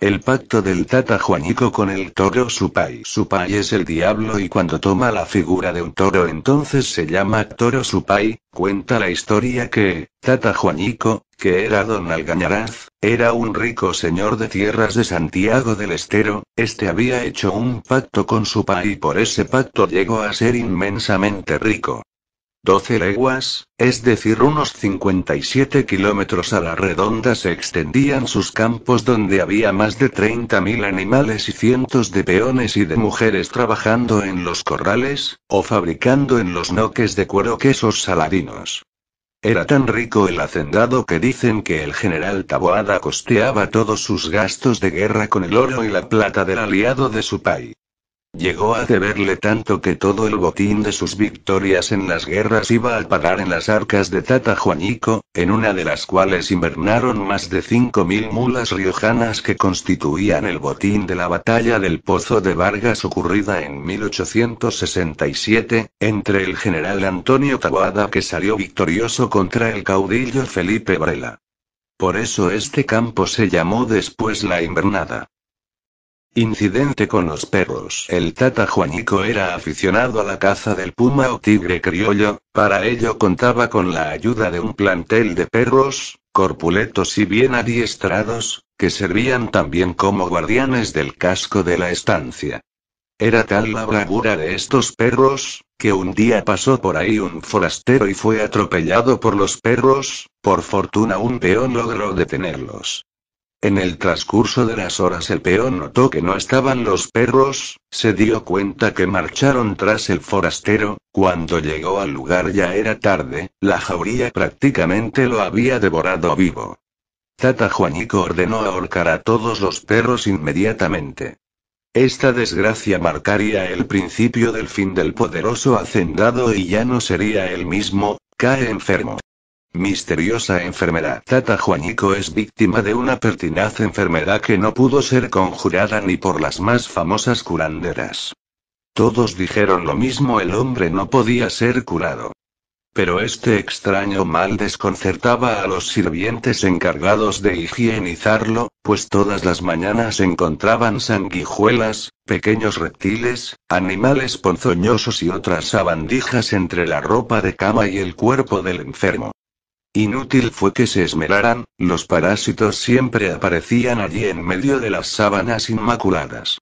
El pacto del Tata Juanico con el toro Supai. Supai es el diablo y cuando toma la figura de un toro entonces se llama toro Supai. Cuenta la historia que, Tata Juanico, que era don Algañaraz, era un rico señor de tierras de Santiago del Estero, este había hecho un pacto con Supai y por ese pacto llegó a ser inmensamente rico. 12 leguas, es decir, unos 57 kilómetros a la redonda se extendían sus campos donde había más de 30.000 animales y cientos de peones y de mujeres trabajando en los corrales, o fabricando en los noques de cuero quesos salarinos. Era tan rico el hacendado que dicen que el general Taboada costeaba todos sus gastos de guerra con el oro y la plata del aliado de su país. Llegó a deberle tanto que todo el botín de sus victorias en las guerras iba a parar en las arcas de Tata Juanico, en una de las cuales invernaron más de 5.000 mulas riojanas que constituían el botín de la batalla del Pozo de Vargas ocurrida en 1867, entre el general Antonio Taboada que salió victorioso contra el caudillo Felipe Brela. Por eso este campo se llamó después la Invernada. Incidente con los perros. El tata Juanico era aficionado a la caza del puma o tigre criollo, para ello contaba con la ayuda de un plantel de perros, corpuletos y bien adiestrados, que servían también como guardianes del casco de la estancia. Era tal la bravura de estos perros, que un día pasó por ahí un forastero y fue atropellado por los perros, por fortuna un peón logró detenerlos. En el transcurso de las horas el peón notó que no estaban los perros, se dio cuenta que marcharon tras el forastero, cuando llegó al lugar ya era tarde, la jauría prácticamente lo había devorado vivo. Tata Juanico ordenó ahorcar a todos los perros inmediatamente. Esta desgracia marcaría el principio del fin del poderoso hacendado y ya no sería el mismo, cae enfermo. Misteriosa enfermedad. Tata Juanico es víctima de una pertinaz enfermedad que no pudo ser conjurada ni por las más famosas curanderas. Todos dijeron lo mismo, el hombre no podía ser curado. Pero este extraño mal desconcertaba a los sirvientes encargados de higienizarlo, pues todas las mañanas encontraban sanguijuelas, pequeños reptiles, animales ponzoñosos y otras sabandijas entre la ropa de cama y el cuerpo del enfermo. Inútil fue que se esmeraran, los parásitos siempre aparecían allí en medio de las sábanas inmaculadas.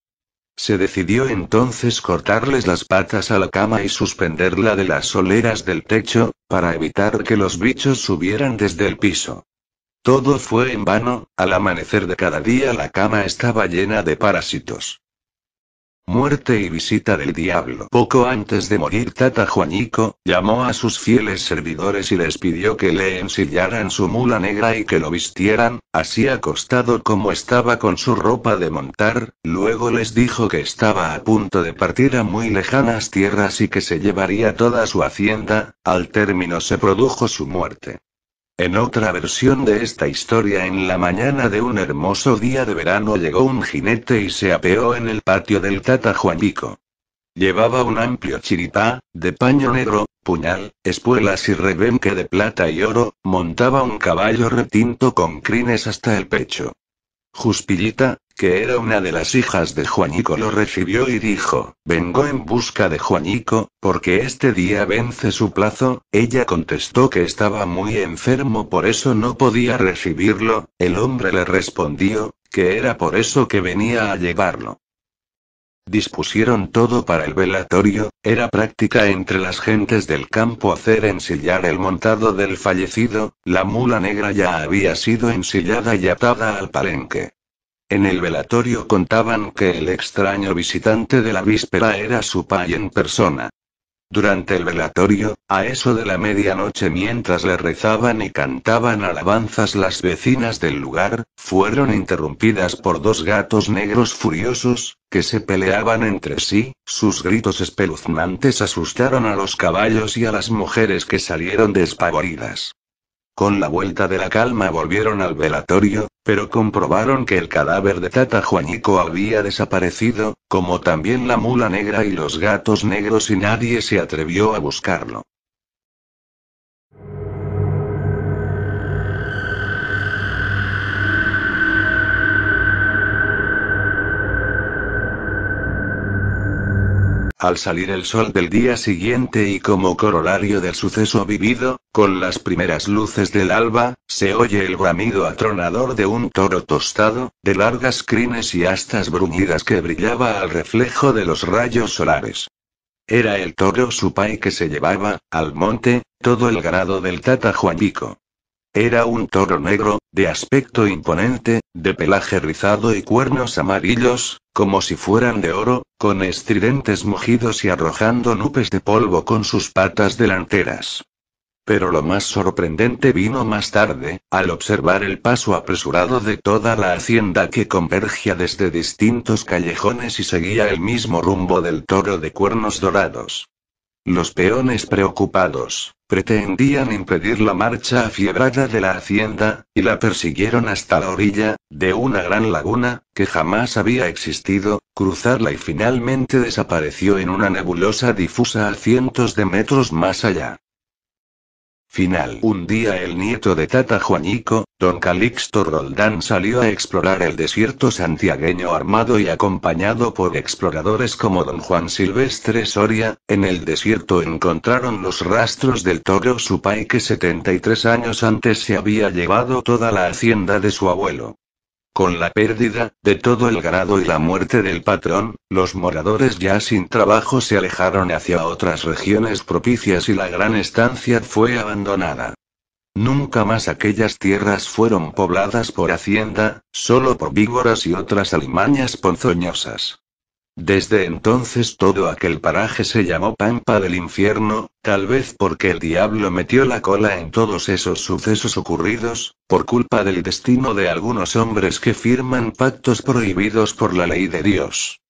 Se decidió entonces cortarles las patas a la cama y suspenderla de las soleras del techo, para evitar que los bichos subieran desde el piso. Todo fue en vano, al amanecer de cada día la cama estaba llena de parásitos. Muerte y visita del diablo. Poco antes de morir Tata Juanico, llamó a sus fieles servidores y les pidió que le ensillaran su mula negra y que lo vistieran, así acostado como estaba con su ropa de montar, luego les dijo que estaba a punto de partir a muy lejanas tierras y que se llevaría toda su hacienda, al término se produjo su muerte. En otra versión de esta historia, en la mañana de un hermoso día de verano llegó un jinete y se apeó en el patio del Tata Juanico. Llevaba un amplio chiripá, de paño negro, puñal, espuelas y rebenque de plata y oro, montaba un caballo retinto con crines hasta el pecho. Juspillita, que era una de las hijas de Juanico, lo recibió y dijo, vengo en busca de Juanico, porque este día vence su plazo, ella contestó que estaba muy enfermo por eso no podía recibirlo, el hombre le respondió, que era por eso que venía a llevarlo. Dispusieron todo para el velatorio, era práctica entre las gentes del campo hacer ensillar el montado del fallecido, la mula negra ya había sido ensillada y atada al palenque. En el velatorio contaban que el extraño visitante de la víspera era su pay en persona. Durante el velatorio, a eso de la medianoche mientras le rezaban y cantaban alabanzas las vecinas del lugar, fueron interrumpidas por dos gatos negros furiosos, que se peleaban entre sí, sus gritos espeluznantes asustaron a los caballos y a las mujeres que salieron despavoridas. Con la vuelta de la calma volvieron al velatorio, pero comprobaron que el cadáver de Tata Juanico había desaparecido, como también la mula negra y los gatos negros y nadie se atrevió a buscarlo. al salir el sol del día siguiente y como corolario del suceso vivido, con las primeras luces del alba, se oye el bramido atronador de un toro tostado, de largas crines y astas bruñidas que brillaba al reflejo de los rayos solares. Era el toro Supai que se llevaba, al monte, todo el ganado del Tata Juanico. Era un toro negro, de aspecto imponente, de pelaje rizado y cuernos amarillos, como si fueran de oro, con estridentes mugidos y arrojando nubes de polvo con sus patas delanteras. Pero lo más sorprendente vino más tarde, al observar el paso apresurado de toda la hacienda que convergía desde distintos callejones y seguía el mismo rumbo del toro de cuernos dorados. Los peones preocupados, pretendían impedir la marcha afiebrada de la hacienda, y la persiguieron hasta la orilla, de una gran laguna, que jamás había existido, cruzarla y finalmente desapareció en una nebulosa difusa a cientos de metros más allá. Final. Un día el nieto de Tata Juanico, don Calixto Roldán salió a explorar el desierto santiagueño armado y acompañado por exploradores como don Juan Silvestre Soria, en el desierto encontraron los rastros del toro Supay que 73 años antes se había llevado toda la hacienda de su abuelo. Con la pérdida de todo el ganado y la muerte del patrón, los moradores ya sin trabajo se alejaron hacia otras regiones propicias y la gran estancia fue abandonada. Nunca más aquellas tierras fueron pobladas por hacienda, solo por víboras y otras alimañas ponzoñosas. Desde entonces todo aquel paraje se llamó Pampa del Infierno, tal vez porque el diablo metió la cola en todos esos sucesos ocurridos, por culpa del destino de algunos hombres que firman pactos prohibidos por la ley de Dios.